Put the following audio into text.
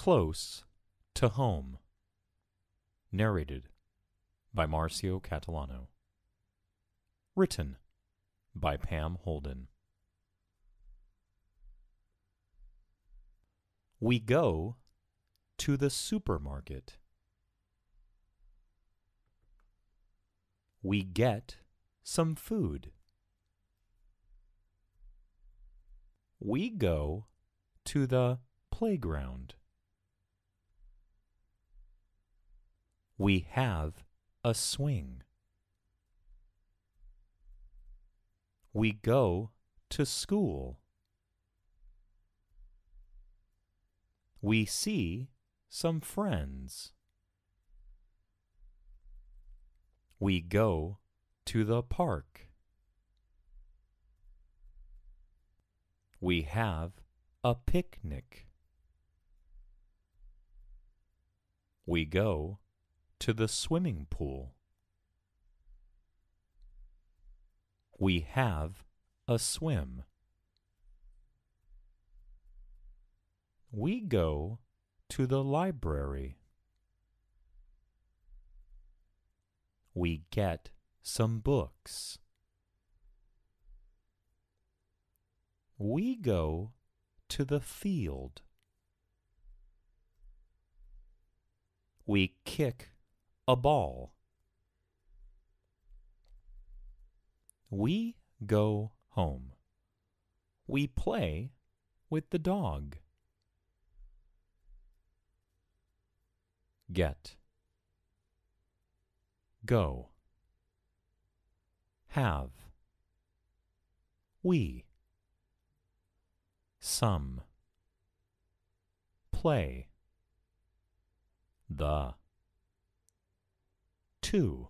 Close to Home. Narrated by Marcio Catalano. Written by Pam Holden. We go to the supermarket. We get some food. We go to the playground. We have a swing. We go to school. We see some friends. We go to the park. We have a picnic. We go to the swimming pool. We have a swim. We go to the library. We get some books. We go to the field. We kick a ball. We go home. We play with the dog. Get. Go. Have. We. Some. Play. The two.